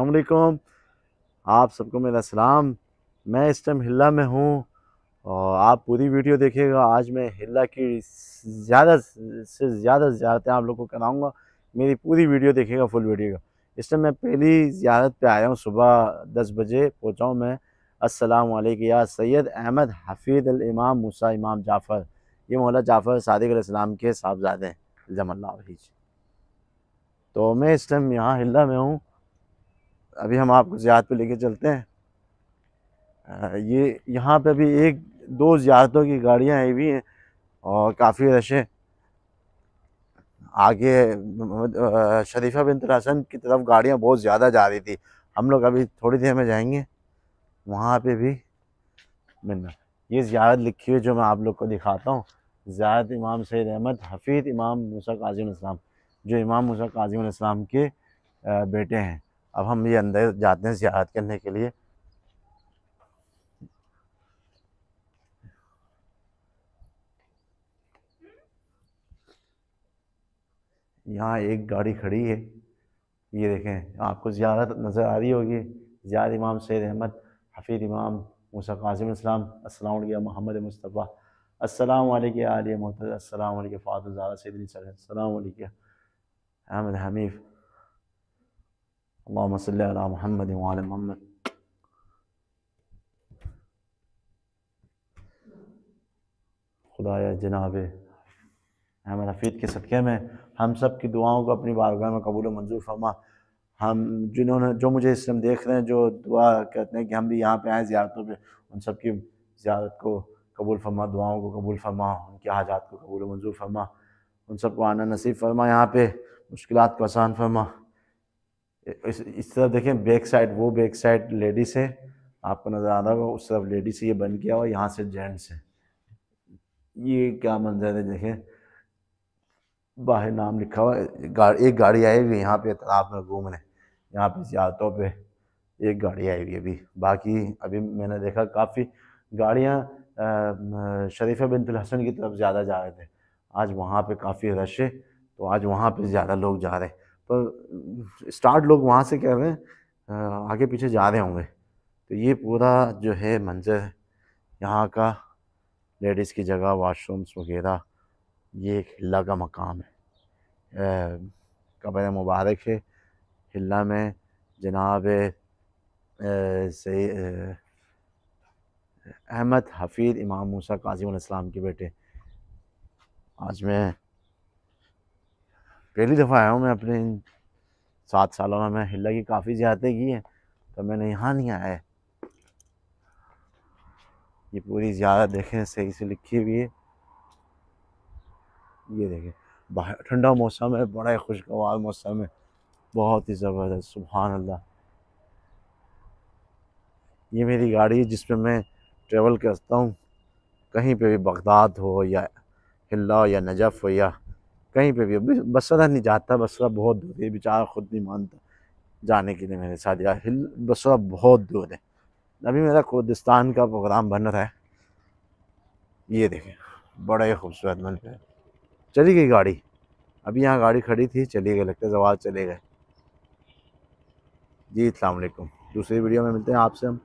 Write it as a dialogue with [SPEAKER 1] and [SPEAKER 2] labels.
[SPEAKER 1] अलकुम आप सबको मेरा सलाम मैं इस टाइम हिल्ला में हूँ और आप पूरी वीडियो देखिएगा आज मैं हिल्ला की ज़्यादा से ज़्यादा ज़्यारतें आप लोग को कराऊँगा मेरी पूरी वीडियो देखिएगा फुल वीडियो का इस टाइम मैं पहली ज़्यारत पे आया हूँ सुबह दस बजे पहुँचाऊँ मैं असलम या सैयद अहमद हफीद इमाम मूसा इमाम जाफ़र ये मौला जाफ़र सदक के साहबजादे हैं जमल्ला तो मैं इस टाइम यहाँ हिल्ला में हूँ अभी हम आपको ज़्याद पे लेके चलते हैं ये यहाँ पे अभी एक दो ज्यादातों की गाड़ियाँ आई हुई हैं और काफ़ी रश है आगे शरीफा बिन हसन की तरफ गाड़ियाँ बहुत ज़्यादा जा रही थी हम लोग अभी थोड़ी देर में जाएंगे वहाँ पे भी मिलना ये ज़्यारत लिखी हुई जो मैं आप लोग को दिखाता हूँ ज़्यारत इमाम सैद अहमद हफीद इमाम मूसा काजिम जो इमाम मूसा काजिम के बेटे हैं अब हम ये अंदर जाते हैं ज्यारत करने के लिए यहाँ एक गाड़ी खड़ी है ये देखें आपको ज़्यारत नज़र आ रही होगी ज्याद इमाम सैद अहमद हफ़ीर इमाम मूसा काजिम इस्लाम असल मोहम्मद मुस्तफ़ा असल आलिया मोहतल असल सैदी सर असल अहमद हमीफ़ صل على محمد وعلى محمد खुदाया जनाब अहमद हफीद के सदक़े में हम सब की दुआओं को अपनी बारगाह में कबूल मंजूर फरमा हम जिन्होंने जो मुझे इस समय देख रहे हैं जो दुआ कहते हैं कि हम भी यहाँ पे आएँ ज़्यारतों पे उन सब की ज़्यारत को कबूल फरमा दुआओं को कबूल फरमा उनके हाजात को कबूल मंजूर फरमा उन सबको आना नसीब फरमा यहाँ पे मुश्किल को आसान फरमा इस इस तरफ देखें बैक साइड वो बैक साइड लेडीज़ है आपको नज़र आ रहा होगा उस तरफ लेडीज़ ये बंद किया हुआ यहाँ से जेंट्स है ये क्या मंजर है देखें बाहर नाम लिखा हुआ गाड़ी एक गाड़ी आई हुई है यहाँ पे तालाब में घूमने यहाँ पे ज्यादातों पे एक गाड़ी आई हुई है अभी बाकी अभी मैंने देखा काफ़ी गाड़ियाँ शरीफा बिन हसन की तरफ ज़्यादा जा रहे थे आज वहाँ पे काफ़ी रश है तो आज वहाँ पे ज़्यादा लोग जा रहे हैं पर स्टार्ट लोग वहाँ से कह रहे हैं आगे पीछे जा रहे होंगे तो ये पूरा जो है मंज़र यहाँ का लेडीज़ की जगह वाशरूम्स वगैरह ये एक हिला का मकाम है कबर मुबारक है हिला में जनाब से अहमद हफीद इमाम मूसा काजिम इस्लाम के बेटे आज मैं पहली दफ़ा आया हूँ मैं अपने इन सात सालों में मैं हिला की काफ़ी ज़्यादा की है तो मैंने यहाँ नहीं आया है ये पूरी ज़्यादा देखें सही से लिखी हुई है ये देखें बाहर ठंडा मौसम है बड़ा ही खुशगवार मौसम है बहुत ही ज़बरदस्त सुबहान अल्लाह ये मेरी गाड़ी है जिसमें मैं ट्रेवल करता हूँ कहीं पे भी बगदाद हो या हिला या नजफ़ हो या कहीं पे भी बसरा नहीं जाता बसरा बहुत दूर है बेचारा खुद नहीं मानता जाने के लिए मेरे साथ यार हिल बसरा बहुत दूर है अभी मेरा कुर्दिस्तान का प्रोग्राम बन रहा है ये देखें बड़ा ही खूबसूरत मन पे चली गई गाड़ी अभी यहाँ गाड़ी खड़ी थी चली गई लगता जवाब चले गए जी अलैक् दूसरी वीडियो में मिलते हैं आपसे हम